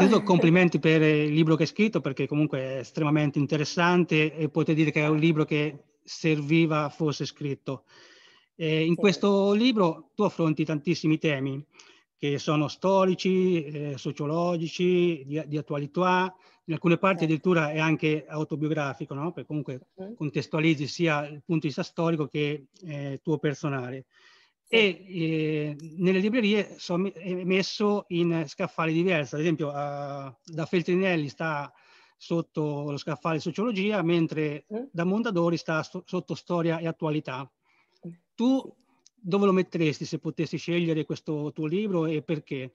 Innanzitutto complimenti per eh, il libro che hai scritto perché comunque è estremamente interessante e potete dire che è un libro che serviva fosse scritto. Eh, in sì. questo libro tu affronti tantissimi temi che sono storici, eh, sociologici, di, di, attualità, in alcune parti certo. addirittura è anche autobiografico, no? perché comunque contestualizzi sia il punto di vista storico che eh, tuo personale e eh, nelle librerie sono messo in scaffali diversi, ad esempio eh, da Feltrinelli sta sotto lo scaffale sociologia, mentre mm. da Mondadori sta so sotto storia e attualità. Tu dove lo metteresti se potessi scegliere questo tuo libro e perché?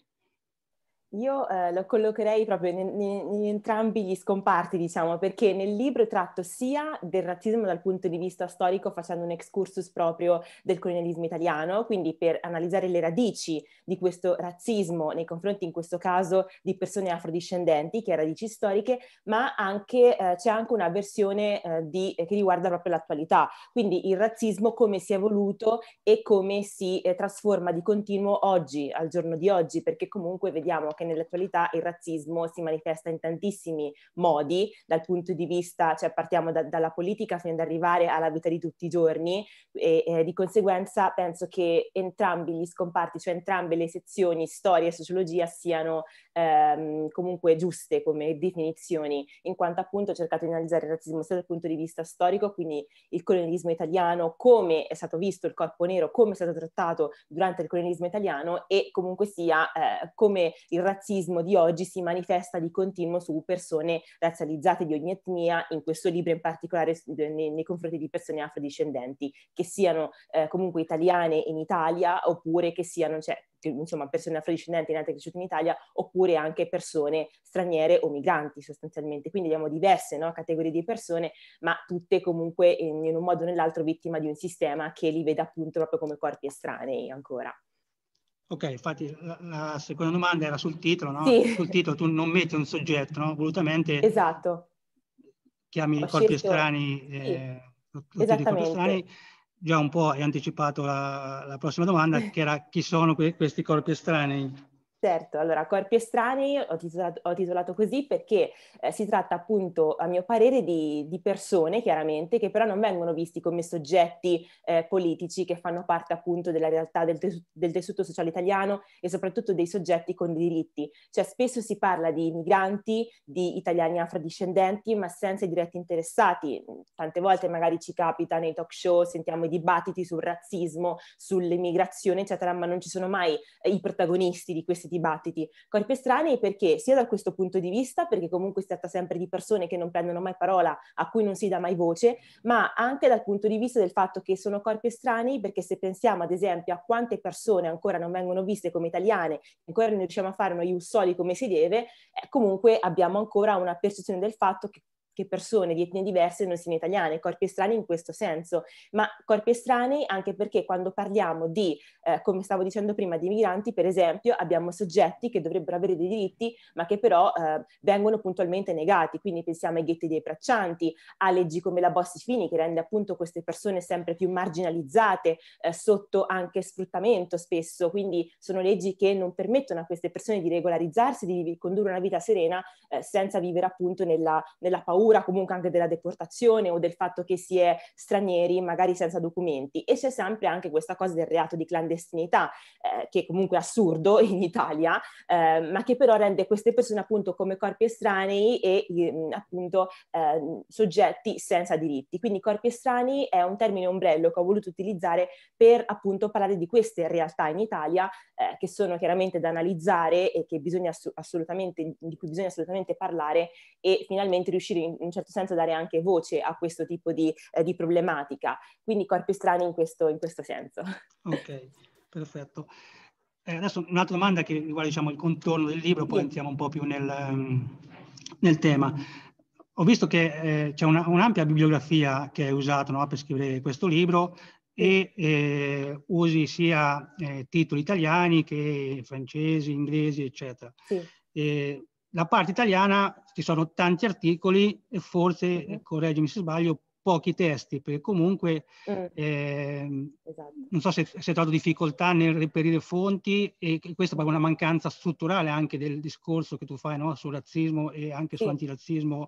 Io eh, lo collocherei proprio in, in, in, entrambi gli scomparti, diciamo, perché nel libro tratto sia del razzismo dal punto di vista storico, facendo un excursus proprio del colonialismo italiano, quindi per analizzare le radici di questo razzismo nei confronti, in questo caso, di persone afrodiscendenti, che ha radici storiche, ma anche, eh, c'è anche una versione eh, di, che riguarda proprio l'attualità, quindi il razzismo come si è evoluto e come si eh, trasforma di continuo oggi, al giorno di oggi, perché comunque vediamo che nell'attualità il razzismo si manifesta in tantissimi modi, dal punto di vista, cioè partiamo da, dalla politica fino ad arrivare alla vita di tutti i giorni e eh, di conseguenza penso che entrambi gli scomparti, cioè entrambe le sezioni storia e sociologia siano ehm, comunque giuste come definizioni, in quanto appunto ho cercato di analizzare il razzismo sia dal punto di vista storico, quindi il colonialismo italiano, come è stato visto il corpo nero, come è stato trattato durante il colonialismo italiano e comunque sia eh, come il razzismo di oggi si manifesta di continuo su persone razzializzate di ogni etnia, in questo libro in particolare nei, nei confronti di persone afrodiscendenti, che siano eh, comunque italiane in Italia oppure che siano cioè, insomma, persone afrodiscendenti nate e cresciute in Italia oppure anche persone straniere o migranti sostanzialmente. Quindi abbiamo diverse no, categorie di persone, ma tutte comunque in, in un modo o nell'altro vittima di un sistema che li vede appunto proprio come corpi estranei ancora. Ok, infatti la, la, seconda domanda era sul titolo, no? Sì. Sul titolo tu non metti un soggetto, no? Volutamente esatto. chiami i corpi scelto... estranei, sì. Eh, corpi estranei già un po' hai anticipato la, la prossima domanda, che era chi sono que- questi corpi estranei? Certo, allora Corpi estranei ho titolato, ho titolato così perché eh, si tratta appunto, a mio parere, di, di, persone chiaramente che però non vengono visti come soggetti eh, politici che fanno parte appunto della realtà del, tes- del, tessuto sociale italiano e soprattutto dei soggetti con diritti. Cioè spesso si parla di migranti, di italiani afrodiscendenti, ma senza i diretti interessati. Tante volte magari ci capita nei talk show, sentiamo i dibattiti sul razzismo, sull'immigrazione, eccetera, ma non ci sono mai eh, i protagonisti di questi dibattiti corpi estranei perché sia da questo punto di vista, perché comunque si tratta sempre di persone che non prendono mai parola, a cui non si dà mai voce, ma anche dal punto di vista del fatto che sono corpi estranei perché se pensiamo ad esempio a quante persone ancora non vengono viste come italiane, ancora non riusciamo a fare uno ius soli come si deve, eh, comunque abbiamo ancora una percezione del fatto che che persone di etnie diverse non siano italiane, corpi estranei in questo senso, ma corpi estranei anche perché quando parliamo di, eh, come stavo dicendo prima, di migranti, per esempio, abbiamo soggetti che dovrebbero avere dei diritti, ma che però eh, vengono puntualmente negati, quindi pensiamo ai ghetti dei braccianti, a leggi come la Bossi-Fini che rende appunto queste persone sempre più marginalizzate, eh, sotto anche sfruttamento spesso, quindi sono leggi che non permettono a queste persone di regolarizzarsi, di condurre una vita serena eh, senza vivere appunto nella, nella paura paura comunque anche della deportazione o del fatto che si è stranieri, magari senza documenti. E c'è sempre anche questa cosa del reato di clandestinità, eh, che comunque è assurdo in Italia, eh, ma che però rende queste persone appunto come corpi estranei e mm, appunto eh, soggetti senza diritti. Quindi corpi estranei è un termine ombrello che ho voluto utilizzare per appunto parlare di queste realtà in Italia eh, che sono chiaramente da analizzare e che bisogna assolutamente, di cui bisogna assolutamente parlare e finalmente riuscire in, in un certo senso dare anche voce a questo tipo di, eh, di problematica. Quindi corpi strani in questo, in questo senso. Ok, perfetto. Eh, adesso un'altra domanda che riguarda diciamo, il contorno del libro, poi sì. entriamo un po' più nel, ehm, nel tema. Ho visto che eh, c'è una, un'ampia bibliografia che è usata no, per scrivere questo libro e eh, usi sia eh, titoli italiani che francesi, inglesi, eccetera. Sì la parte italiana ci sono tanti articoli e forse, mm-hmm. Eh, correggimi se sbaglio, pochi testi, perché comunque mm. eh, esatto. non so se, si è trovato difficoltà nel reperire fonti e questa è proprio una mancanza strutturale anche del discorso che tu fai no? sul razzismo e anche sì. sull'antirazzismo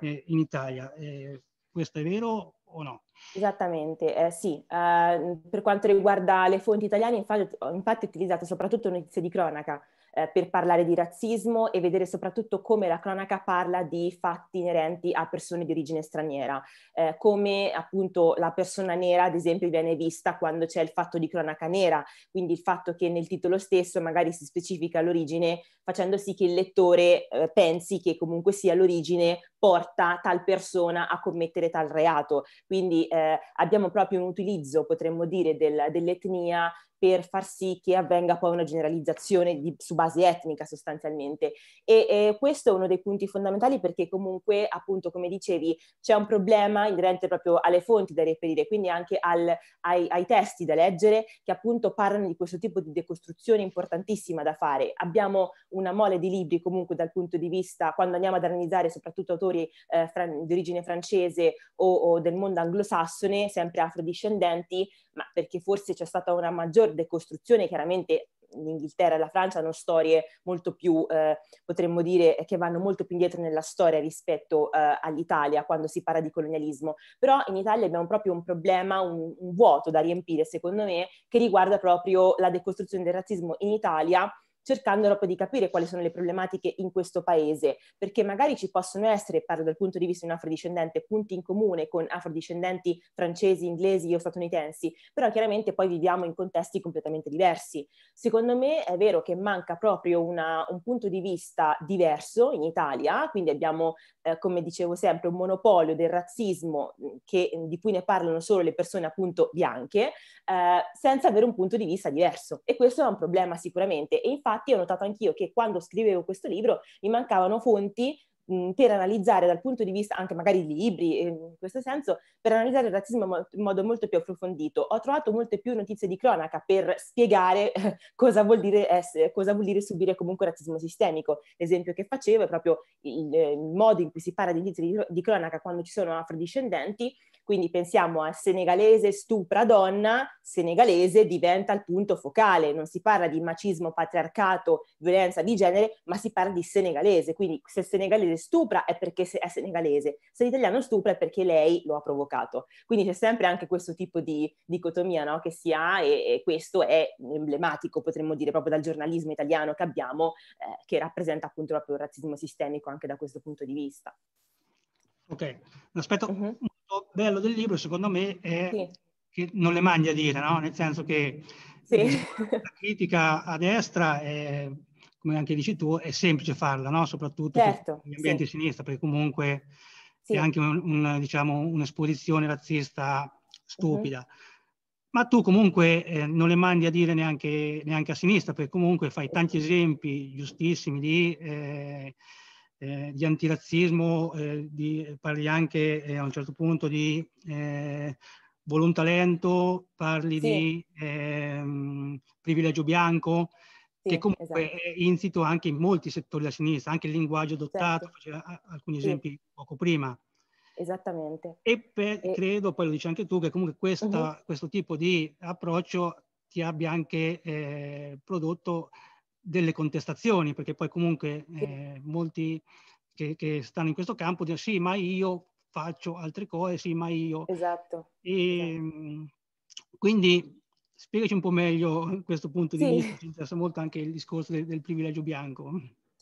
eh, in Italia. Eh, questo è vero o no? Esattamente, eh, sì. Uh, per quanto riguarda le fonti italiane, infatti, infatti utilizzato soprattutto notizie di cronaca, eh, per parlare di razzismo e vedere soprattutto come la cronaca parla di fatti inerenti a persone di origine straniera, eh, come appunto la persona nera ad esempio viene vista quando c'è il fatto di cronaca nera, quindi il fatto che nel titolo stesso magari si specifica l'origine facendo sì che il lettore eh, pensi che comunque sia l'origine porta tal persona a commettere tal reato. Quindi eh, abbiamo proprio un utilizzo, potremmo dire, del, dell'etnia per far sì che avvenga poi una generalizzazione di, su base etnica sostanzialmente. E eh, questo è uno dei punti fondamentali perché comunque, appunto, come dicevi, c'è un problema inerente proprio alle fonti da reperire, quindi anche al, ai, ai, testi da leggere che appunto parlano di questo tipo di decostruzione importantissima da fare. Abbiamo una mole di libri comunque dal punto di vista, quando andiamo ad analizzare soprattutto autori eh, fran- di origine francese o, o del mondo anglosassone, sempre afrodiscendenti, ma perché forse c'è stata una maggior decostruzione, chiaramente l'Inghilterra e la Francia hanno storie molto più, eh, potremmo dire, che vanno molto più indietro nella storia rispetto eh, all'Italia quando si parla di colonialismo, però in Italia abbiamo proprio un problema, un, un vuoto da riempire secondo me, che riguarda proprio la decostruzione del razzismo in Italia cercando proprio di capire quali sono le problematiche in questo paese, perché magari ci possono essere, parlo dal punto di vista di un afrodiscendente, punti in comune con afrodiscendenti francesi, inglesi o statunitensi, però chiaramente poi viviamo in contesti completamente diversi. Secondo me è vero che manca proprio una, un punto di vista diverso in Italia, quindi abbiamo, eh, come dicevo sempre, un monopolio del razzismo mm, che, mm, di cui ne parlano solo le persone appunto bianche, eh, senza avere un punto di vista diverso. E questo è un problema sicuramente. E infatti infatti ho notato anch'io che quando scrivevo questo libro mi mancavano fonti per analizzare dal punto di vista anche magari libri, in questo senso, per analizzare il razzismo in modo molto più approfondito. Ho trovato molte più notizie di cronaca per spiegare cosa vuol dire, essere, cosa vuol dire subire comunque razzismo sistemico. L'esempio che facevo è proprio il, il modo in cui si parla di notizie di cronaca quando ci sono afrodiscendenti quindi pensiamo al senegalese stupra donna, senegalese diventa il punto focale, non si parla di macismo, patriarcato, violenza di genere, ma si parla di senegalese. Quindi se senegalese stupra è perché è senegalese, se l'italiano stupra è perché lei lo ha provocato. Quindi c'è sempre anche questo tipo di dicotomia no? che si ha e, e, questo è emblematico, potremmo dire, proprio dal giornalismo italiano che abbiamo, eh, che rappresenta appunto proprio il razzismo sistemico anche da questo punto di vista. Ok, l'aspetto uh-huh bello del libro, secondo me, è sì. che non le mangia dire, no? Nel senso che sì. Eh, la critica a destra è, come anche dici tu, è semplice farla, no? Soprattutto certo, negli ambienti sì. sinistra, perché comunque sì. è anche un, un, diciamo, un'esposizione razzista stupida. Uh-huh. Ma tu comunque eh, non le mandi a dire neanche, neanche, a sinistra, perché comunque fai tanti esempi giustissimi di eh, eh, di antirazzismo, eh, di, parli anche eh, a un certo punto di eh, volontalento, parli sì. di ehm, privilegio bianco, sì, che comunque esatto. è insito anche in molti settori della sinistra, anche il linguaggio adottato, certo. faceva alcuni esempi sì. poco prima. Esattamente. E, per, e, credo, poi lo dici anche tu, che comunque questa, uh-huh. questo tipo di approccio ti abbia anche eh, prodotto delle contestazioni, perché poi comunque eh, molti che, che, stanno in questo campo dicono sì, ma io faccio altre cose, sì, ma io... Esatto. E, ehm, esatto. Quindi spiegaci un po' meglio questo punto di sì. vista, ci interessa molto anche il discorso del, del privilegio bianco.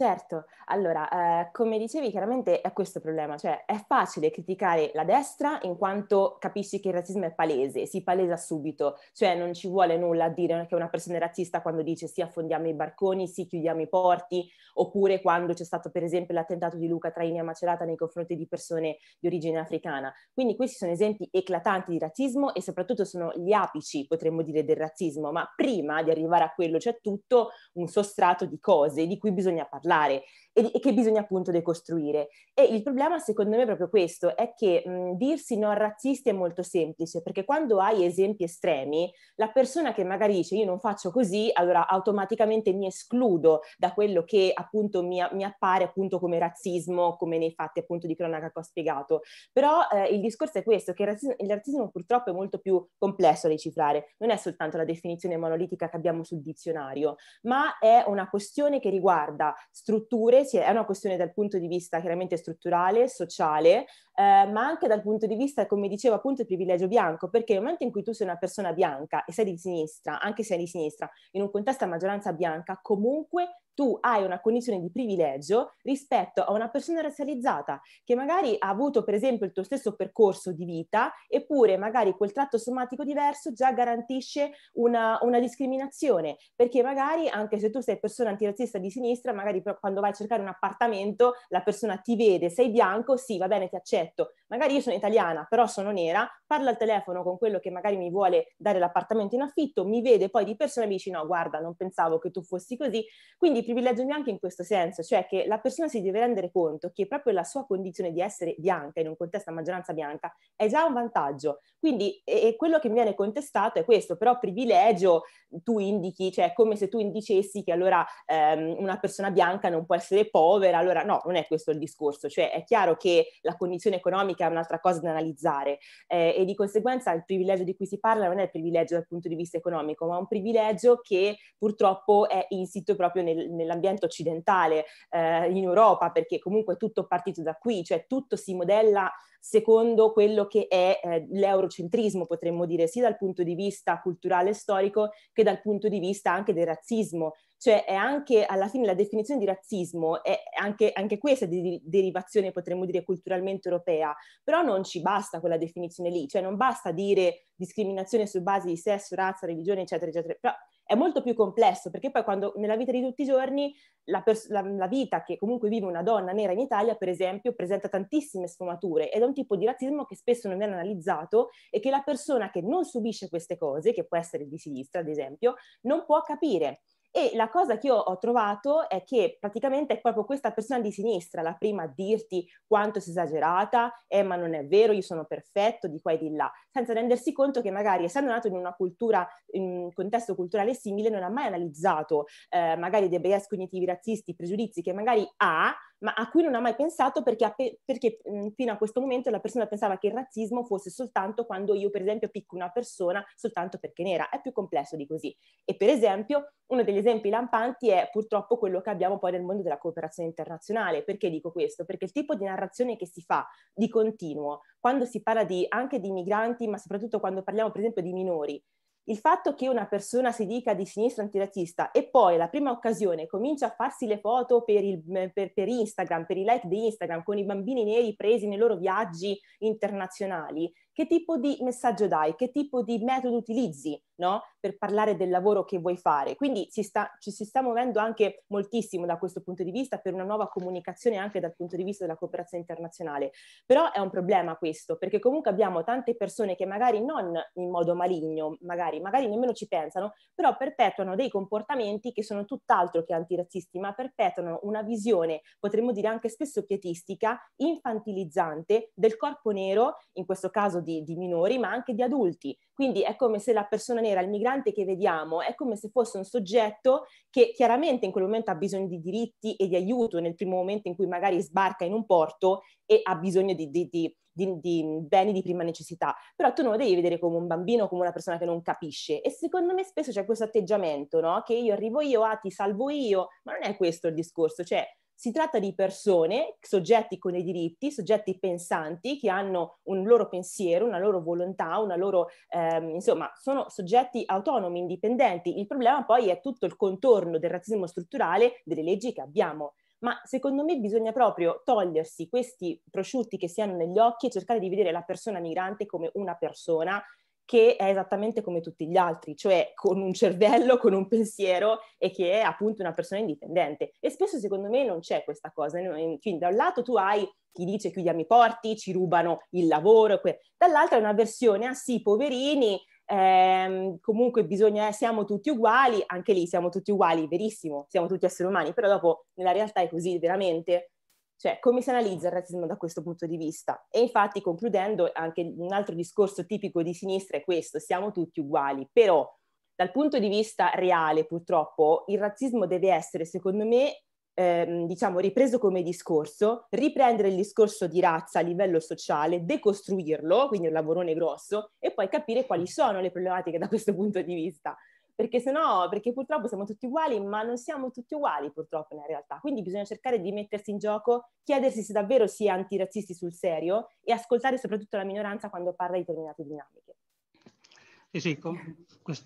Certo, allora, eh, come dicevi, chiaramente è questo il problema, cioè è facile criticare la destra in quanto capisci che il razzismo è palese, si palesa subito, cioè non ci vuole nulla a dire che una persona è razzista quando dice sì affondiamo i barconi, sì chiudiamo i porti, oppure quando c'è stato per esempio l'attentato di Luca Traini a Macerata nei confronti di persone di origine africana. Quindi questi sono esempi eclatanti di razzismo e soprattutto sono gli apici, potremmo dire, del razzismo, ma prima di arrivare a quello c'è tutto un sostrato di cose di cui bisogna parlare parlare e, e che bisogna appunto decostruire. E il problema secondo me è proprio questo, è che mh, dirsi non razzisti è molto semplice, perché quando hai esempi estremi, la persona che magari dice io non faccio così, allora automaticamente mi escludo da quello che appunto mi, mi appare appunto come razzismo, come nei fatti appunto di cronaca che ho spiegato. Però eh, il discorso è questo, che il razzismo, il razzismo purtroppo è molto più complesso da decifrare, non è soltanto la definizione monolitica che abbiamo sul dizionario, ma è una questione che riguarda strutture sì, è una questione dal punto di vista chiaramente strutturale, sociale, eh, ma anche dal punto di vista, come dicevo appunto, il privilegio bianco, perché nel momento in cui tu sei una persona bianca e sei di sinistra, anche se sei di sinistra, in un contesto a maggioranza bianca, comunque tu hai una condizione di privilegio rispetto a una persona razzializzata che magari ha avuto per esempio il tuo stesso percorso di vita eppure magari quel tratto somatico diverso già garantisce una, una discriminazione perché magari anche se tu sei persona antirazzista di sinistra magari quando vai a cercare un appartamento la persona ti vede, sei bianco, sì va bene ti accetto, magari io sono italiana però sono nera, parla al telefono con quello che magari mi vuole dare l'appartamento in affitto, mi vede poi di persona e mi dice no guarda non pensavo che tu fossi così, quindi privilegio bianco in questo senso, cioè che la persona si deve rendere conto che proprio la sua condizione di essere bianca in un contesto a maggioranza bianca è già un vantaggio. Quindi e quello che mi viene contestato è questo, però privilegio tu indichi, cioè come se tu indicessi che allora ehm, una persona bianca non può essere povera, allora no, non è questo il discorso, cioè è chiaro che la condizione economica è un'altra cosa da analizzare eh, e di conseguenza il privilegio di cui si parla non è il privilegio dal punto di vista economico, ma un privilegio che purtroppo è insito proprio nel, nell'ambiente occidentale, eh, in Europa, perché comunque è tutto partito da qui, cioè tutto si modella secondo quello che è eh, l'eurocentrismo, potremmo dire, sia dal punto di vista culturale e storico che dal punto di vista anche del razzismo. Cioè è anche, alla fine, la definizione di razzismo è anche, anche questa di derivazione, potremmo dire, culturalmente europea, però non ci basta quella definizione lì, cioè non basta dire discriminazione su base di sesso, razza, religione, eccetera, eccetera, però è molto più complesso perché poi quando nella vita di tutti i giorni la, pers- la, la vita che comunque vive una donna nera in Italia, per esempio, presenta tantissime sfumature ed è un tipo di razzismo che spesso non viene analizzato e che la persona che non subisce queste cose, che può essere di sinistra ad esempio, non può capire. E la cosa che io ho trovato è che praticamente è proprio questa persona di sinistra la prima a dirti quanto sei esagerata, eh ma non è vero, io sono perfetto, di qua e di là, senza rendersi conto che magari essendo nato in una cultura, in un contesto culturale simile, non ha mai analizzato eh, magari dei bias cognitivi razzisti, pregiudizi che magari ha, ma a cui non ha mai pensato perché, perché fino a questo momento la persona pensava che il razzismo fosse soltanto quando io per esempio picco una persona soltanto perché nera, è più complesso di così. E per esempio uno degli esempi lampanti è purtroppo quello che abbiamo poi nel mondo della cooperazione internazionale. Perché dico questo? Perché il tipo di narrazione che si fa di continuo, quando si parla di, anche di migranti, ma soprattutto quando parliamo per esempio di minori, il fatto che una persona si dica di sinistra antirazzista e poi alla prima occasione comincia a farsi le foto per, il, eh, per, per, Instagram, per i like di Instagram, con i bambini neri presi nei loro viaggi internazionali, che tipo di messaggio dai, che tipo di metodo utilizzi no? per parlare del lavoro che vuoi fare. Quindi si sta, ci si sta muovendo anche moltissimo da questo punto di vista per una nuova comunicazione anche dal punto di vista della cooperazione internazionale. Però è un problema questo, perché comunque abbiamo tante persone che magari non in modo maligno, magari, magari nemmeno ci pensano, però perpetuano dei comportamenti che sono tutt'altro che antirazzisti, ma perpetuano una visione, potremmo dire anche spesso pietistica, infantilizzante del corpo nero, in questo caso di, di, minori ma anche di adulti. Quindi è come se la persona nera, il migrante che vediamo, è come se fosse un soggetto che chiaramente in quel momento ha bisogno di diritti e di aiuto nel primo momento in cui magari sbarca in un porto e ha bisogno di, di, di di, di, beni di prima necessità, però tu non lo devi vedere come un bambino, come una persona che non capisce. E secondo me spesso c'è questo atteggiamento, no? Che io arrivo io, ah, ti salvo io, ma non è questo il discorso, cioè si tratta di persone, soggetti con dei diritti, soggetti pensanti, che hanno un loro pensiero, una loro volontà, una loro, ehm, insomma, sono soggetti autonomi, indipendenti. Il problema poi è tutto il contorno del razzismo strutturale delle leggi che abbiamo. Ma secondo me bisogna proprio togliersi questi prosciutti che si hanno negli occhi e cercare di vedere la persona migrante come una persona che è esattamente come tutti gli altri, cioè con un cervello, con un pensiero e che è appunto una persona indipendente. E spesso secondo me non c'è questa cosa, quindi da un lato tu hai chi dice chiudiamo i porti, ci rubano il lavoro, que- dall'altra è una versione, ah sì, poverini, ehm, comunque bisogna, eh, siamo tutti uguali, anche lì siamo tutti uguali, verissimo, siamo tutti esseri umani, però dopo nella realtà è così veramente cioè, come si analizza il razzismo da questo punto di vista? E infatti, concludendo, anche un altro discorso tipico di sinistra è questo, siamo tutti uguali, però dal punto di vista reale, purtroppo, il razzismo deve essere, secondo me, ehm, diciamo, ripreso come discorso, riprendere il discorso di razza a livello sociale, decostruirlo, quindi un lavorone grosso, e poi capire quali sono le problematiche da questo punto di vista perché sennò, perché purtroppo siamo tutti uguali, ma non siamo tutti uguali purtroppo nella realtà. Quindi bisogna cercare di mettersi in gioco, chiedersi se davvero si è antirazzisti sul serio e ascoltare soprattutto la minoranza quando parla di determinate dinamiche. Sì, sì,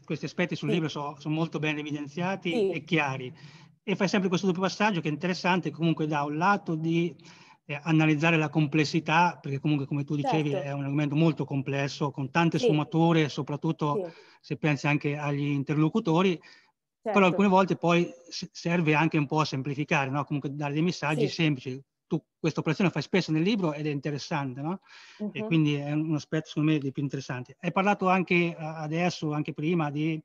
questi aspetti sul sì. libro sono, sono molto ben evidenziati sì. e chiari. E fai sempre questo doppio passaggio che è interessante, comunque da un lato di eh, analizzare la complessità, perché comunque come tu dicevi certo. è un argomento molto complesso, con tante sì. sfumature, soprattutto sì. se pensi anche agli interlocutori, certo. però alcune volte poi serve anche un po' a semplificare, no? comunque dare dei messaggi sì. semplici. Tu questa operazione la fai spesso nel libro ed è interessante, no? Uh-huh. E quindi è un aspetto secondo me dei più interessanti. Hai parlato anche adesso, anche prima, di,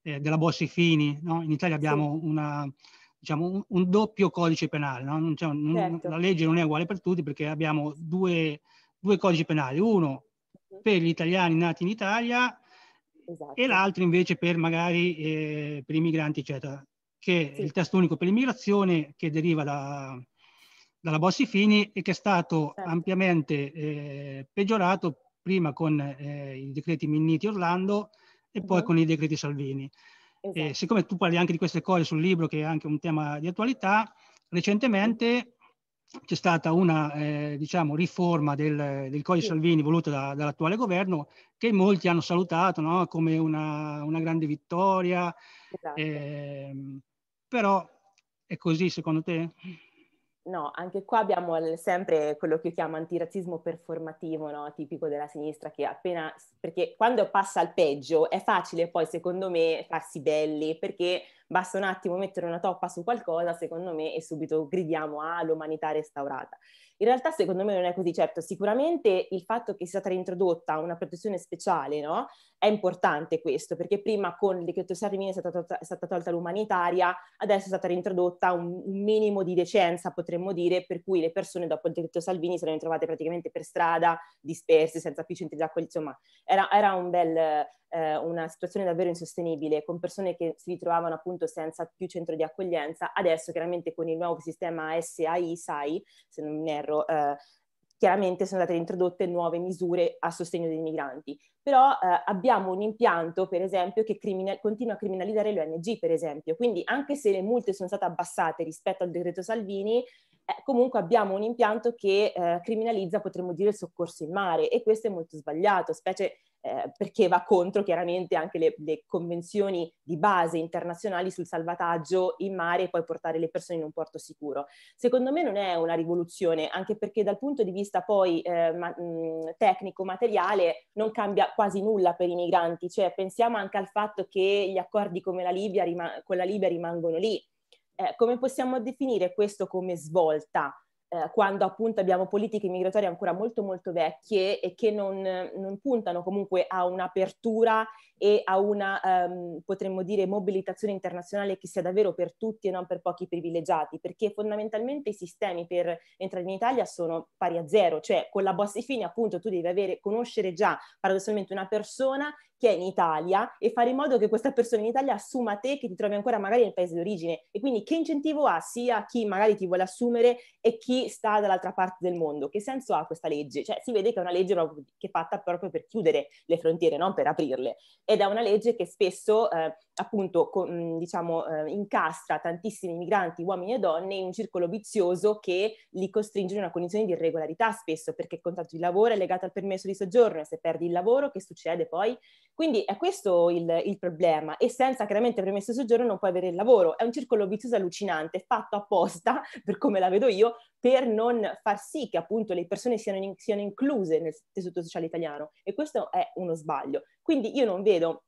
eh, della Bossi Fini, no? In Italia abbiamo una diciamo, un, un doppio codice penale. No? Cioè, certo. La legge non è uguale per tutti perché abbiamo due, due codici penali, uno mhm. per gli italiani nati in Italia esatto. e l'altro invece per magari eh, per i migranti, eccetera, che sì. è il testo unico per l'immigrazione che deriva da, dalla Bossi Fini e che è stato certo. ampiamente eh, peggiorato prima con eh, i decreti Minniti Orlando e uh-huh. poi mhm. con i decreti Salvini. Esatto. E siccome tu parli anche di queste cose sul libro, che è anche un tema di attualità, recentemente c'è stata una eh, diciamo, riforma del, del codice sì. Salvini voluta da, dall'attuale governo che molti hanno salutato no? come una, una, grande vittoria. Esatto. Eh, però è così secondo te? No, anche qua abbiamo sempre quello che io chiamo antirazzismo performativo, no? tipico della sinistra, che appena, perché quando passa al peggio è facile poi, secondo me, farsi belli, perché basta un attimo mettere una toppa su qualcosa, secondo me, e subito gridiamo all'umanità ah, restaurata. In realtà secondo me non è così certo, sicuramente il fatto che sia stata reintrodotta una protezione speciale no? è importante questo, perché prima con il decreto Salvini è stata, tolta, è stata tolta l'umanitaria, adesso è stata reintrodotta un, un, minimo di decenza potremmo dire, per cui le persone dopo il decreto Salvini si erano trovate praticamente per strada, disperse, senza più centri d'accoglienza, insomma era, era un bel, eh, una situazione davvero insostenibile, con persone che si ritrovavano appunto senza più centro di accoglienza, adesso chiaramente con il nuovo sistema SAI, SAI se non mi erro, sbarro. Eh, chiaramente sono state introdotte nuove misure a sostegno dei migranti, però eh, abbiamo un impianto, per esempio, che criminal- continua a criminalizzare le ONG, per esempio. Quindi anche se le multe sono state abbassate rispetto al decreto Salvini, eh, comunque abbiamo un impianto che eh, criminalizza, potremmo dire, il soccorso in mare e questo è molto sbagliato, specie eh, perché va contro chiaramente anche le, le, convenzioni di base internazionali sul salvataggio in mare e poi portare le persone in un porto sicuro. Secondo me non è una rivoluzione, anche perché dal punto di vista poi eh, ma, mh, mm, tecnico, materiale, non cambia quasi nulla per i migranti, cioè pensiamo anche al fatto che gli accordi come la Libia, con la Libia rimangono lì. Eh, come possiamo definire questo come svolta? Eh, quando appunto abbiamo politiche migratorie ancora molto molto vecchie e che non, non puntano comunque a un'apertura e a una, ehm, potremmo dire, mobilitazione internazionale che sia davvero per tutti e non per pochi privilegiati, perché fondamentalmente i sistemi per entrare in Italia sono pari a zero, cioè con la Bossi Fini appunto tu devi avere, conoscere già paradossalmente una persona che è in Italia e fare in modo che questa persona in Italia assuma te che ti trovi ancora magari nel paese d'origine e quindi che incentivo ha sia chi magari ti vuole assumere e chi sta dall'altra parte del mondo. Che senso ha questa legge? Cioè, si vede che è una legge che è fatta proprio per chiudere le frontiere, non per aprirle. Ed è una legge che spesso, eh, appunto, con, diciamo, eh, incastra tantissimi migranti, uomini e donne, in un circolo vizioso che li costringe in una condizione di irregolarità spesso, perché il contratto di lavoro è legato al permesso di soggiorno e se perdi il lavoro, che succede poi? Quindi è questo il, il problema. E senza chiaramente permesso di soggiorno non puoi avere il lavoro. È un circolo vizioso allucinante, fatto apposta, per come la vedo io, per per non far sì che appunto le persone siano, in, siano incluse nel tessuto sociale italiano e questo è uno sbaglio. Quindi io non vedo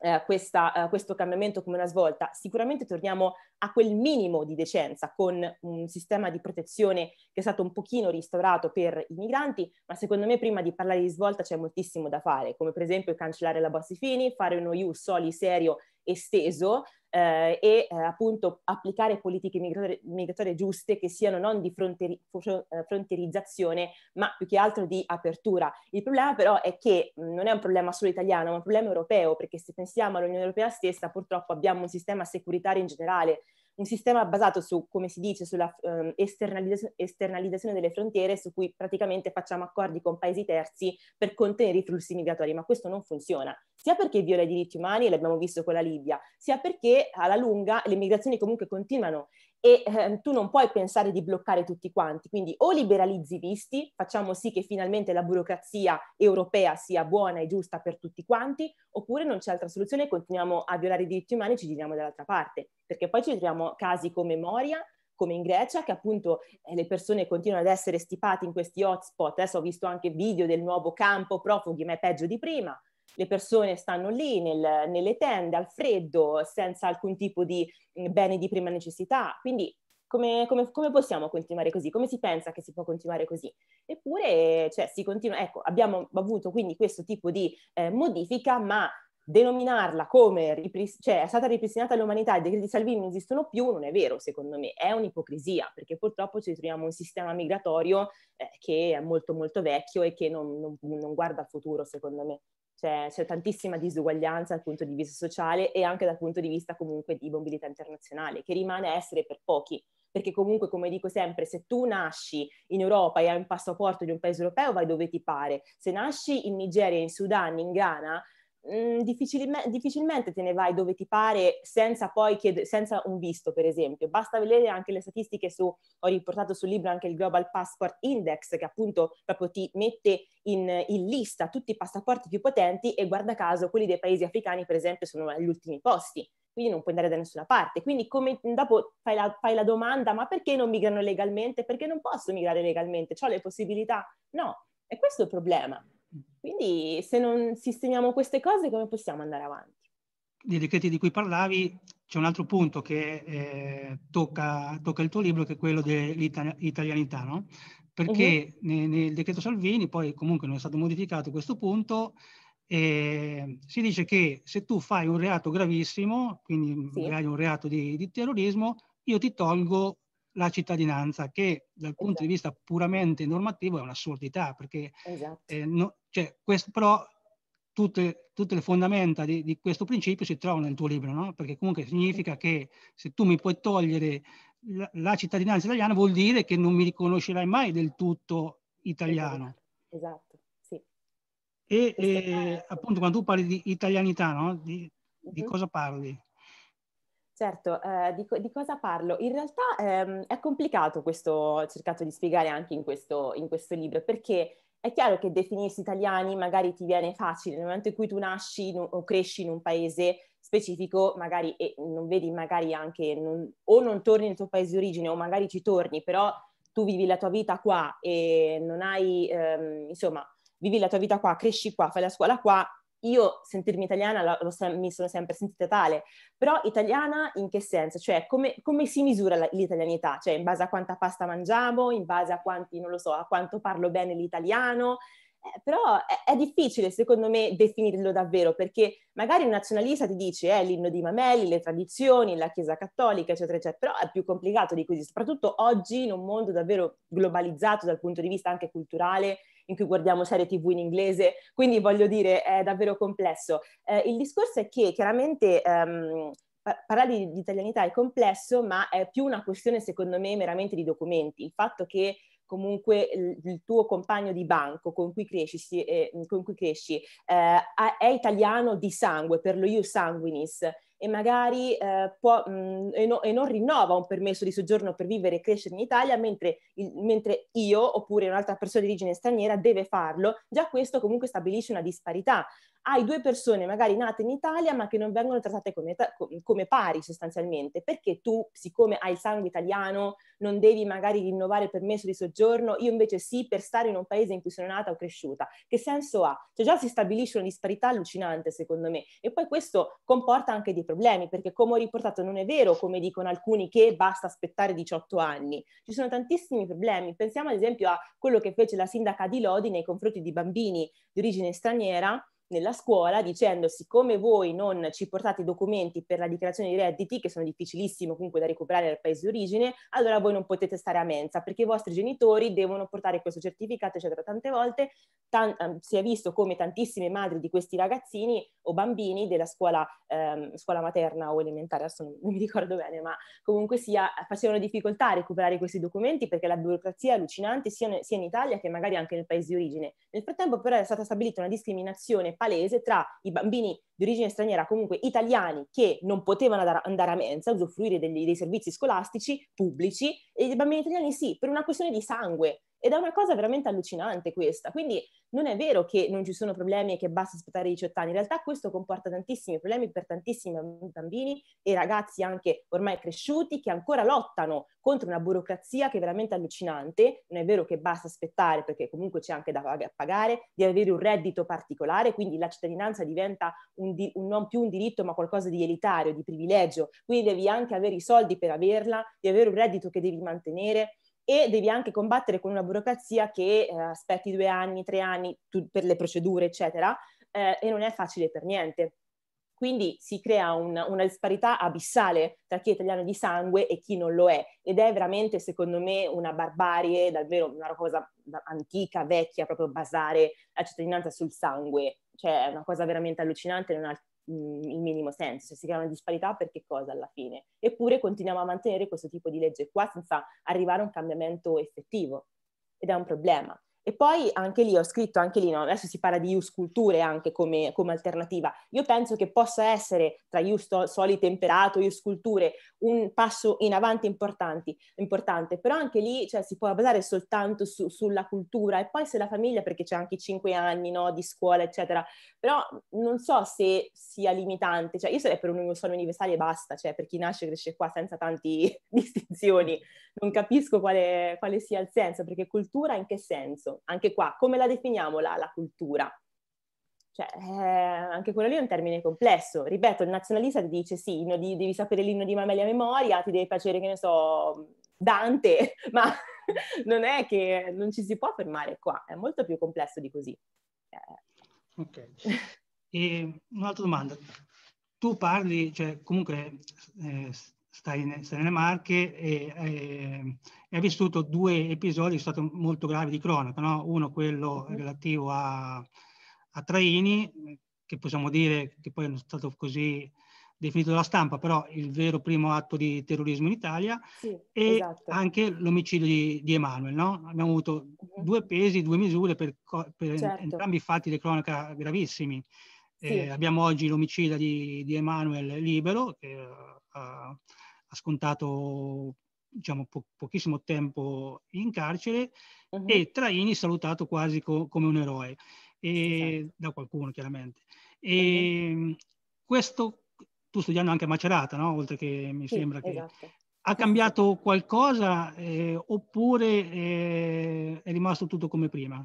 eh, questa, eh, questo cambiamento come una svolta. Sicuramente torniamo a quel minimo di decenza con un sistema di protezione che è stato un pochino restaurato per i migranti, ma secondo me prima di parlare di svolta c'è moltissimo da fare, come per esempio cancellare la Bossifini, fare uno IU soli serio esteso, eh, e eh, appunto applicare politiche migratorie, migratorie, giuste che siano non di fronteri, eh, fronterizzazione ma più che altro di apertura. Il problema però è che non è un problema solo italiano ma un problema europeo perché se pensiamo all'Unione Europea stessa purtroppo abbiamo un sistema securitario in generale un sistema basato su, come si dice, sulla eh, esternalizzazione, esternalizzazione delle frontiere, su cui praticamente facciamo accordi con paesi terzi per contenere i flussi migratori, ma questo non funziona, sia perché viola i diritti umani, l'abbiamo visto con la Libia, sia perché alla lunga le migrazioni comunque continuano e eh, tu non puoi pensare di bloccare tutti quanti, quindi o liberalizzi i visti, facciamo sì che finalmente la burocrazia europea sia buona e giusta per tutti quanti, oppure non c'è altra soluzione, continuiamo a violare i diritti umani e ci giriamo dall'altra parte, perché poi ci troviamo casi come Moria, come in Grecia, che appunto eh, le persone continuano ad essere stipate in questi hotspot, adesso ho visto anche video del nuovo campo profughi, ma è peggio di prima, le persone stanno lì nel, nelle tende al freddo senza alcun tipo di bene di prima necessità. Quindi come, come, come, possiamo continuare così? Come si pensa che si può continuare così? Eppure cioè, si continua, ecco, abbiamo avuto quindi questo tipo di eh, modifica, ma denominarla come ripris- cioè, è stata ripristinata l'umanità e i decreti di Salvini non esistono più non è vero secondo me, è un'ipocrisia perché purtroppo ci troviamo un sistema migratorio eh, che è molto molto vecchio e che non, non, non guarda al futuro secondo me c'è, c'è, tantissima disuguaglianza dal punto di vista sociale e anche dal punto di vista comunque di mobilità internazionale, che rimane essere per pochi. Perché comunque, come dico sempre, se tu nasci in Europa e hai un passaporto di un paese europeo, vai dove ti pare. Se nasci in Nigeria, in Sudan, in Ghana, mh, mm, difficilme- difficilmente te ne vai dove ti pare senza poi chiedere, senza un visto per esempio. Basta vedere anche le statistiche su, ho riportato sul libro anche il Global Passport Index che appunto proprio ti mette in, in lista tutti i passaporti più potenti e guarda caso quelli dei paesi africani per esempio sono agli ultimi posti quindi non puoi andare da nessuna parte. Quindi come, dopo fai la, fai la, domanda, ma perché non migrano legalmente? Perché non posso migrare legalmente? Ho le possibilità? No, e questo è il problema. Quindi se non sistemiamo queste cose come possiamo andare avanti? Dei decreti di cui parlavi c'è un altro punto che eh, tocca, tocca, il tuo libro che è quello dell'italianità, no? perché uh-huh. Mhm. nel, nel, decreto Salvini poi comunque non è stato modificato questo punto. Eh, si dice che se tu fai un reato gravissimo, quindi sì. magari un reato di, di terrorismo, io ti tolgo la cittadinanza, che dal punto di esatto. vista puramente normativo è un'assurdità, perché esatto. eh, no, cioè, questo, però tutte, tutte, le fondamenta di, di, questo principio si trovano nel tuo libro, no? perché comunque significa che se tu mi puoi togliere la, la cittadinanza italiana vuol dire che non mi riconoscerai mai del tutto italiano. Esatto, sì. E, e appunto quando tu parli di italianità, no? di, uh-huh. di mhm. cosa parli? Certo, eh, di, di, cosa parlo? In realtà ehm, è complicato questo, ho cercato di spiegare anche in questo, in questo libro, perché è chiaro che definirsi italiani magari ti viene facile nel momento in cui tu nasci in, o cresci in un paese specifico, magari e non vedi magari anche non, o non torni nel tuo paese di origine o magari ci torni, però tu vivi la tua vita qua e non hai, ehm, insomma, vivi la tua vita qua, cresci qua, fai la scuola qua, io sentirmi italiana lo, lo mi sono sempre sentita tale, però italiana in che senso? Cioè come, come si misura la, l'italianità? Cioè in base a quanta pasta mangiamo, in base a quanti, non lo so, a quanto parlo bene l'italiano, eh, però è, è, difficile secondo me definirlo davvero perché magari un nazionalista ti dice eh, l'inno di Mameli, le tradizioni, la Chiesa cattolica, eccetera, eccetera, però è più complicato di così, soprattutto oggi in un mondo davvero globalizzato dal punto di vista anche culturale in cui guardiamo serie tv in inglese, quindi voglio dire è davvero complesso. Eh, il discorso è che chiaramente ehm, parlare di, di italianità è complesso, ma è più una questione secondo me meramente di documenti, il fatto che comunque il, tuo compagno di banco con cui cresci, eh, con cui cresci eh, è italiano di sangue, per lo ius sanguinis, e magari eh, può, mh, mm, e, no, e, non rinnova un permesso di soggiorno per vivere e crescere in Italia, mentre, il, mentre io oppure un'altra persona di origine straniera deve farlo, già questo comunque stabilisce una disparità hai due persone magari nate in Italia ma che non vengono trattate come, come pari sostanzialmente, perché tu, siccome hai il sangue italiano, non devi magari rinnovare il permesso di soggiorno, io invece sì per stare in un paese in cui sono nata o cresciuta. Che senso ha? Cioè già si stabilisce una disparità allucinante secondo me e poi questo comporta anche dei problemi, perché come ho riportato non è vero come dicono alcuni che basta aspettare 18 anni, ci sono tantissimi problemi, pensiamo ad esempio a quello che fece la sindaca di Lodi nei confronti di bambini di origine straniera nella scuola dicendo siccome voi non ci portate i documenti per la dichiarazione di redditi, che sono difficilissimo comunque da recuperare nel paese d'origine, allora voi non potete stare a mensa perché i vostri genitori devono portare questo certificato, eccetera. Tante volte tan- ehm, si è visto come tantissime madri di questi ragazzini o bambini della scuola, ehm, scuola materna o elementare, adesso non, mi ricordo bene, ma comunque sia, facevano difficoltà a recuperare questi documenti perché la burocrazia è allucinante sia, ne- sia in Italia che magari anche nel paese di origine. Nel frattempo però è stata stabilita una discriminazione palese tra i bambini di origine straniera, comunque italiani, che non potevano andare a mensa, usufruire degli, dei servizi scolastici pubblici, e i bambini italiani sì, per una questione di sangue, ed è una cosa veramente allucinante questa. Quindi non è vero che non ci sono problemi e che basta aspettare 18 anni. In realtà questo comporta tantissimi problemi per tantissimi bambini e ragazzi anche ormai cresciuti che ancora lottano contro una burocrazia che è veramente allucinante. Non è vero che basta aspettare perché comunque c'è anche da pagare, di avere un reddito particolare, quindi la cittadinanza diventa un di- un non più un diritto ma qualcosa di elitario, di privilegio. Quindi devi anche avere i soldi per averla, di avere un reddito che devi mantenere e devi anche combattere con una burocrazia che eh, aspetti due anni, tre anni tu, per le procedure, eccetera, eh, e non è facile per niente. Quindi si crea un, una disparità abissale tra chi è italiano di sangue e chi non lo è. Ed è veramente, secondo me, una barbarie, davvero una cosa antica, vecchia, proprio basare la cittadinanza sul sangue. Cioè, è una cosa veramente allucinante, non ha mh, il minimo senso, cioè si crea una disparità per che cosa alla fine? Eppure continuiamo a mantenere questo tipo di legge qua senza arrivare a un cambiamento effettivo ed è un problema. E poi anche lì ho scritto, anche lì, no? adesso si parla di use culture anche come, come, alternativa. Io penso che possa essere tra use soli temperato, use culture, un passo in avanti importante, però anche lì cioè, si può basare soltanto su, sulla cultura e poi se la famiglia, perché c'è anche i cinque anni no? di scuola, eccetera. Però non so se sia limitante, cioè, io sarei per un solo universale e basta, cioè, per chi nasce e cresce qua senza tante distinzioni. Non capisco quale, quale sia il senso, perché cultura in che senso? anche qua, come la definiamo la, la cultura? Cioè, eh, anche quello lì è un termine complesso. Ripeto, il nazionalista ti dice sì, di, devi sapere l'inno di Mameli a memoria, ti deve piacere, che ne so, Dante, ma non è che non ci si può fermare qua, è molto più complesso di così. Eh. Ok. E un'altra domanda. Tu parli, cioè comunque eh, sta, in, nelle Marche e, eh, ha vissuto due episodi stati molto gravi di cronaca, no? uno quello mhm. relativo a, a Traini, che possiamo dire che poi è stato così definito dalla stampa, però il vero primo atto di terrorismo in Italia, sì, e esatto. anche l'omicidio di, di Emanuel. No? Abbiamo avuto mhm. due pesi, due misure per, per certo. entrambi i fatti di cronaca gravissimi. Sì. Eh, abbiamo oggi l'omicida di, di, Emanuel Libero, che ha, eh, ha scontato diciamo, po- pochissimo tempo in carcere uh-huh. e Traini salutato quasi co- come un eroe, e, esatto. da qualcuno chiaramente. E, uh-huh. Ehm, questo, tu studiando anche a Macerata, no? oltre che mi sì, sembra che... Esatto. Ha cambiato qualcosa eh, oppure eh, è rimasto tutto come prima?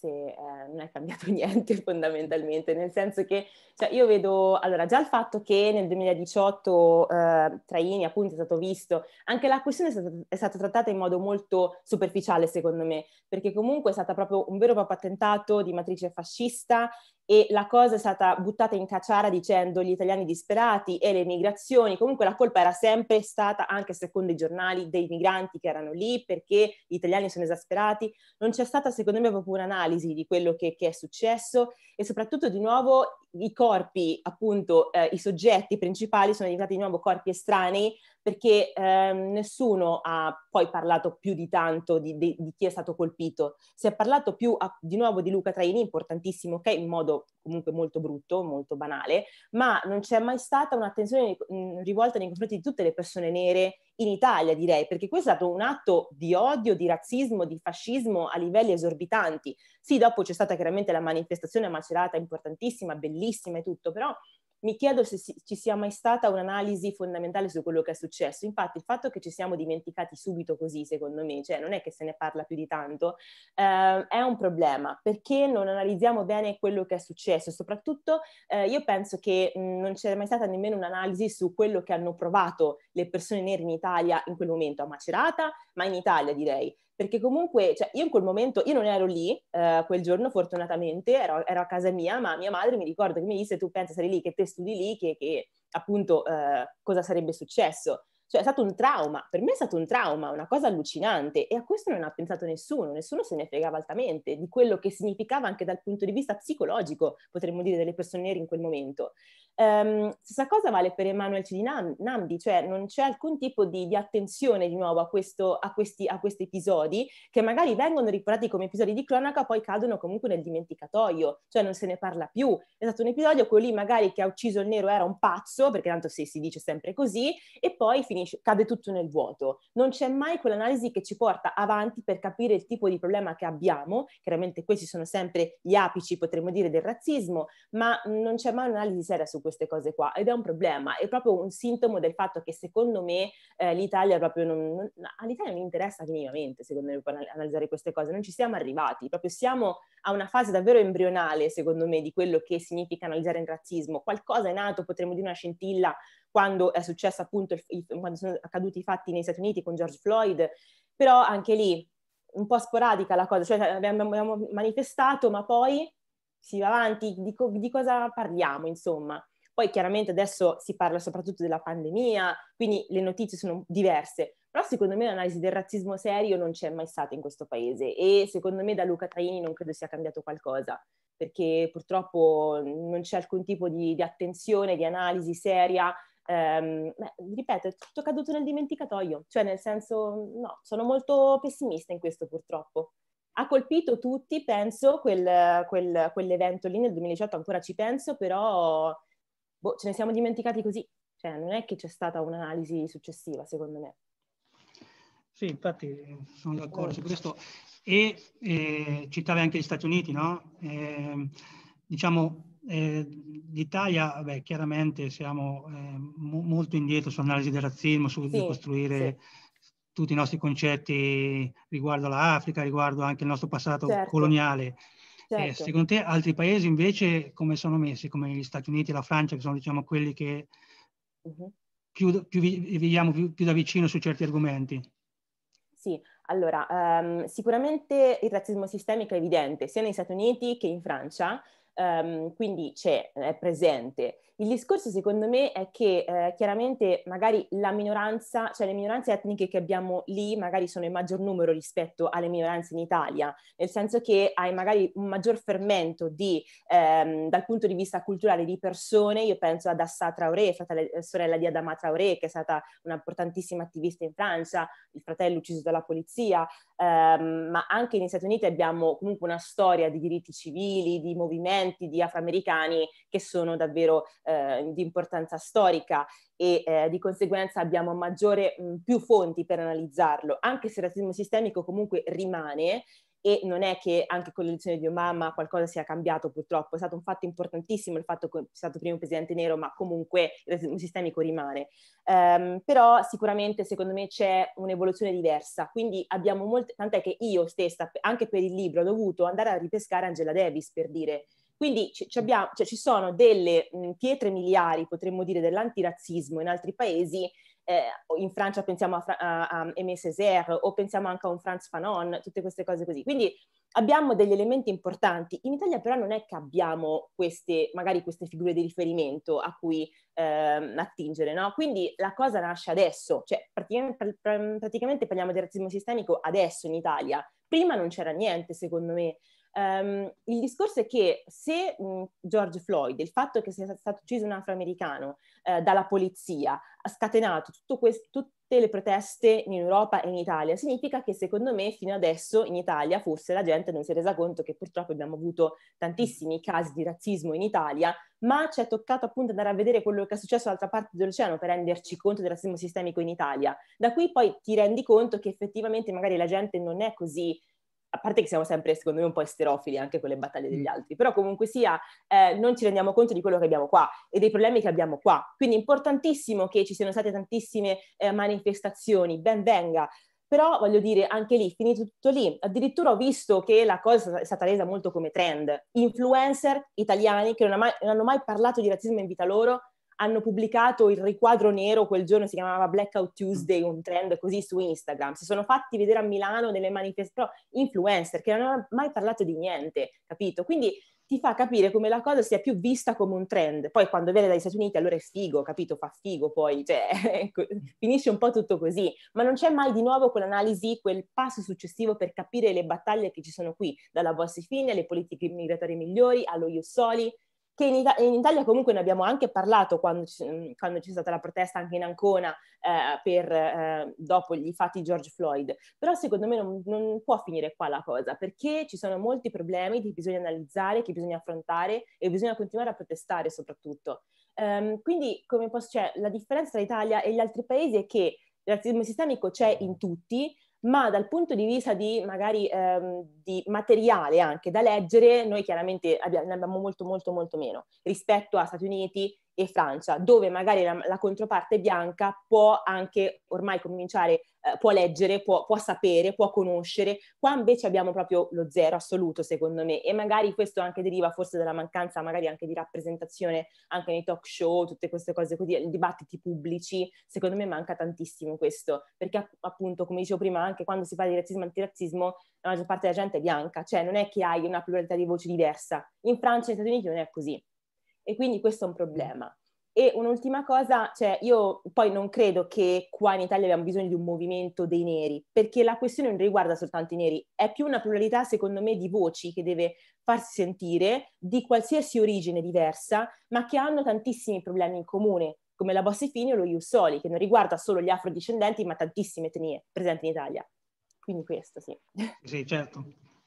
se eh, non è cambiato niente fondamentalmente, nel senso che cioè, io vedo, allora già il fatto che nel 2018 eh, Traini appunto è stato visto, anche la questione è stata, è stata, trattata in modo molto superficiale secondo me, perché comunque è stato proprio un vero e proprio attentato di matrice fascista e la cosa è stata buttata in cacciara dicendo gli italiani disperati e le migrazioni, comunque la colpa era sempre stata, anche secondo i giornali, dei migranti che erano lì perché gli italiani sono esasperati, non c'è stata secondo me proprio un'analisi di quello che, che è successo e soprattutto di nuovo i corpi, appunto eh, i soggetti principali sono diventati di nuovo corpi estranei perché eh, nessuno ha poi parlato più di tanto di, di, di chi è stato colpito, si è parlato più a, di nuovo di Luca Traini, importantissimo, ok, in modo comunque molto brutto, molto banale, ma non c'è mai stata un'attenzione rivolta nei confronti di tutte le persone nere in Italia, direi, perché questo è stato un atto di odio, di razzismo, di fascismo a livelli esorbitanti. Sì, dopo c'è stata chiaramente la manifestazione a Macerata, importantissima, bellissima e tutto, però mi chiedo se ci sia mai stata un'analisi fondamentale su quello che è successo. Infatti il fatto che ci siamo dimenticati subito così, secondo me, cioè non è che se ne parla più di tanto, eh, è un problema perché non analizziamo bene quello che è successo. Soprattutto eh, io penso che mh, mm, non c'è mai stata nemmeno un'analisi su quello che hanno provato le persone nere in Italia in quel momento, a Macerata, ma in Italia direi perché comunque cioè, io in quel momento, io non ero lì eh, quel giorno fortunatamente, ero, ero, a casa mia, ma mia madre mi ricorda che mi disse tu pensa sarei lì, che te studi lì, che, che appunto eh, cosa sarebbe successo. Cioè è stato un trauma, per me è stato un trauma, una cosa allucinante e a questo non ha pensato nessuno, nessuno se ne fregava altamente di quello che significava anche dal punto di vista psicologico, potremmo dire, delle persone nere in quel momento. Um, stessa cosa vale per Emanuel Cilinamdi, cioè non c'è alcun tipo di, di attenzione di nuovo a, questo, a, questi, a, questi, episodi che magari vengono riportati come episodi di cronaca, poi cadono comunque nel dimenticatoio, cioè non se ne parla più. È stato un episodio, quello lì magari che ha ucciso il nero era un pazzo, perché tanto se si dice sempre così, e poi finisce finisce, cade tutto nel vuoto. Non c'è mai quell'analisi che ci porta avanti per capire il tipo di problema che abbiamo. Chiaramente questi sono sempre gli apici, potremmo dire, del razzismo, ma non c'è mai un'analisi seria su queste cose qua ed è un problema, è proprio un sintomo del fatto che secondo me eh, l'Italia proprio non, non, all'Italia non interessa minimamente, secondo me, per analizzare queste cose, non ci siamo arrivati, proprio siamo a una fase davvero embrionale, secondo me, di quello che significa analizzare il razzismo. Qualcosa è nato, potremmo dire una scintilla, quando è successo appunto, il, quando sono accaduti i fatti negli Stati Uniti con George Floyd, però anche lì un po' sporadica la cosa, cioè, cioè abbiamo, manifestato ma poi si va avanti, di, di cosa parliamo insomma? Poi chiaramente adesso si parla soprattutto della pandemia, quindi le notizie sono diverse, però secondo me l'analisi del razzismo serio non c'è mai stata in questo paese e secondo me da Luca Traini non credo sia cambiato qualcosa perché purtroppo non c'è alcun tipo di, di attenzione, di analisi seria ehm, ripeto, è tutto caduto nel dimenticatoio, cioè nel senso, no, sono molto pessimista in questo purtroppo. Ha colpito tutti, penso, quel, quel, quell'evento lì nel 2018, ancora ci penso, però boh, ce ne siamo dimenticati così, cioè non è che c'è stata un'analisi successiva, secondo me. Sì, infatti sono d'accordo su eh. questo. E eh, citavi anche gli Stati Uniti, no? Eh, diciamo, eh, l'Italia, beh, chiaramente siamo eh, mo- molto indietro sull'analisi del razzismo, su sì, costruire sì. tutti i nostri concetti riguardo all'Africa, riguardo anche il nostro passato certo. coloniale. Eh, certo. Eh, secondo te altri paesi invece come sono messi, come gli Stati Uniti e la Francia, che sono diciamo quelli che uh-huh. più, più viviamo più, più da vicino su certi argomenti? Sì, allora, um, sicuramente il razzismo sistemico è evidente sia negli Stati Uniti che in Francia, Um, quindi c'è, è presente. Il discorso secondo me è che eh, chiaramente magari la minoranza, cioè le minoranze etniche che abbiamo lì magari sono in maggior numero rispetto alle minoranze in Italia, nel senso che hai magari un maggior fermento di, ehm, dal punto di vista culturale di persone, io penso ad Assa Traoré, fratello, eh, sorella di Adama Traoré che è stata una importantissima attivista in Francia, il fratello ucciso dalla polizia, ehm, ma anche negli Stati Uniti abbiamo comunque una storia di diritti civili, di movimenti, discendenti di afroamericani che sono davvero eh, di importanza storica e eh, di conseguenza abbiamo maggiore, mh, mm, più fonti per analizzarlo, anche se il razzismo sistemico comunque rimane e non è che anche con l'elezione di Obama qualcosa sia cambiato purtroppo, è stato un fatto importantissimo il fatto che è stato primo presidente nero, ma comunque il razzismo sistemico rimane. Um, però sicuramente secondo me c'è un'evoluzione diversa, quindi abbiamo molte, tant'è che io stessa, anche per il libro, ho dovuto andare a ripescare Angela Davis per dire, quindi ci, ci, abbiamo, cioè, ci sono delle mh, pietre miliari, potremmo dire, dell'antirazzismo in altri paesi. Eh, in Francia pensiamo a, Fra- a, a Aimé Césaire o pensiamo anche a un Franz Fanon, tutte queste cose così. Quindi abbiamo degli elementi importanti. In Italia però non è che abbiamo queste, magari queste figure di riferimento a cui ehm, attingere, no? Quindi la cosa nasce adesso, cioè praticamente, praticamente parliamo di razzismo sistemico adesso in Italia. Prima non c'era niente, secondo me. Um, il discorso è che se mh, George Floyd, il fatto che sia stato ucciso un afroamericano eh, dalla polizia, ha scatenato questo, tutte le proteste in Europa e in Italia, significa che secondo me fino adesso in Italia forse la gente non si è resa conto che purtroppo abbiamo avuto tantissimi casi di razzismo in Italia, ma ci è toccato appunto andare a vedere quello che è successo dall'altra parte dell'oceano per renderci conto del razzismo sistemico in Italia. Da qui poi ti rendi conto che effettivamente magari la gente non è così a parte che siamo sempre, secondo me, un po' esterofili anche con le battaglie degli mm. altri, però comunque sia eh, non ci rendiamo conto di quello che abbiamo qua e dei problemi che abbiamo qua. Quindi è importantissimo che ci siano state tantissime eh, manifestazioni, ben venga. Però voglio dire, anche lì, finito tutto lì, addirittura ho visto che la cosa è stata resa molto come trend. Influencer italiani che non, mai, non hanno mai parlato di razzismo in vita loro hanno pubblicato il riquadro nero quel giorno, si chiamava Blackout mm. Tuesday, un trend così su Instagram, si sono fatti vedere a Milano delle manifestazioni, influencer che non hanno mai parlato di niente, capito? Quindi ti fa capire come la cosa sia più vista come un trend. Poi quando viene dagli Stati Uniti allora è figo, capito? Fa figo poi, cioè, ecco, finisce un po' tutto così, ma non c'è mai di nuovo quell'analisi, quel passo successivo per capire le battaglie che ci sono qui, dalla Bossi Fini alle politiche migratorie migliori, allo Iussoli, che in, Ita- in, Italia comunque ne abbiamo anche parlato quando, c- mm, quando c'è stata la protesta anche in Ancona eh, per, eh, dopo gli fatti George Floyd, però secondo me non, non, può finire qua la cosa perché ci sono molti problemi che bisogna analizzare, che bisogna affrontare e bisogna continuare a protestare soprattutto. Um, quindi come posso, cioè, la differenza tra Italia e gli altri paesi è che il razzismo sistemico c'è in tutti, ma dal punto di vista di magari ehm, di materiale anche da leggere, noi chiaramente abbiamo, ne abbiamo molto molto molto meno rispetto a Stati Uniti, e Francia, dove magari la, la controparte bianca può anche ormai cominciare, eh, può leggere, può, può, sapere, può conoscere, qua invece abbiamo proprio lo zero assoluto secondo me e magari questo anche deriva forse dalla mancanza magari anche di rappresentazione anche nei talk show, tutte queste cose così, dibattiti pubblici, secondo me manca tantissimo questo, perché appunto come dicevo prima anche quando si parla di razzismo e antirazzismo la maggior parte della gente è bianca, cioè non è che hai una pluralità di voci diversa, in Francia e negli Stati Uniti non è così e quindi questo è un problema. E un'ultima cosa, cioè io poi non credo che qua in Italia abbiamo bisogno di un movimento dei neri, perché la questione non riguarda soltanto i neri, è più una pluralità secondo me di voci che deve farsi sentire di qualsiasi origine diversa, ma che hanno tantissimi problemi in comune, come la Bossifini o lo Iussoli, che non riguarda solo gli afrodiscendenti, ma tantissime etnie presenti in Italia. Quindi questo, sì. Sì, certo.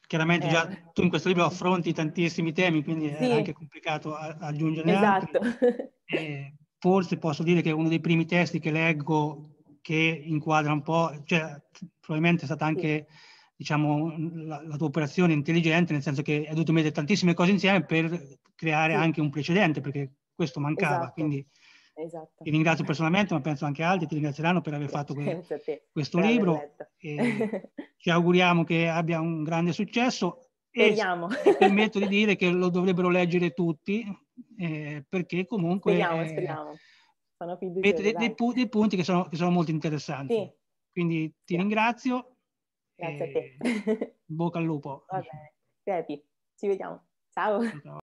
Chiaramente eh. già tu in questo libro affronti tantissimi temi, quindi sì. è anche complicato a, aggiungere esatto. forse posso dire che è uno dei primi testi che leggo che inquadra un po', cioè probabilmente è stata anche sì. diciamo, la, la, tua operazione intelligente, nel senso che hai dovuto mettere tantissime cose insieme per creare sì. anche un precedente, perché questo mancava. Esatto. Quindi Esatto. Ti ringrazio personalmente, ma penso anche altri ti ringrazieranno per aver fatto que- questo Grazie libro. ci auguriamo che abbia un grande successo. Speriamo. E permetto di dire che lo dovrebbero leggere tutti, eh, perché comunque... Speriamo, eh, speriamo. Sono fiduciosa, dei, dei, pu- dei, punti che sono, che sono molto interessanti. Sì. Quindi ti sì. ringrazio. Grazie a te. Bocca al lupo. Va bene. Ci vediamo. Ciao. Ciao.